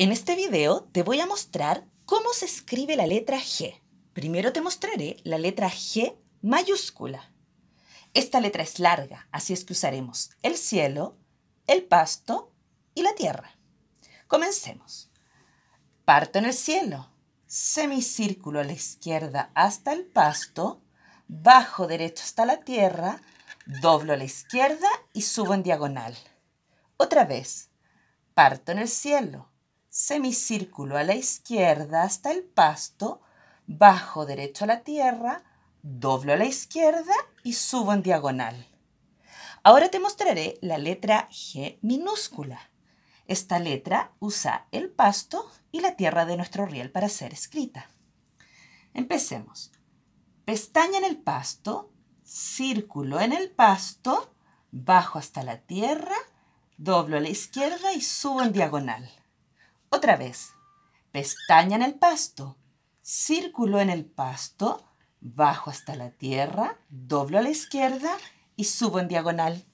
En este video te voy a mostrar cómo se escribe la letra G. Primero te mostraré la letra G mayúscula. Esta letra es larga, así es que usaremos el cielo, el pasto y la tierra. Comencemos. Parto en el cielo, semicírculo a la izquierda hasta el pasto, bajo derecho hasta la tierra, doblo a la izquierda y subo en diagonal. Otra vez, parto en el cielo, semicírculo a la izquierda hasta el pasto, bajo derecho a la tierra, doblo a la izquierda y subo en diagonal. Ahora te mostraré la letra G minúscula. Esta letra usa el pasto y la tierra de nuestro riel para ser escrita. Empecemos. Pestaña en el pasto, círculo en el pasto, bajo hasta la tierra, doblo a la izquierda y subo en diagonal. Otra vez. Pestaña en el pasto. Círculo en el pasto. Bajo hasta la tierra. Doblo a la izquierda y subo en diagonal.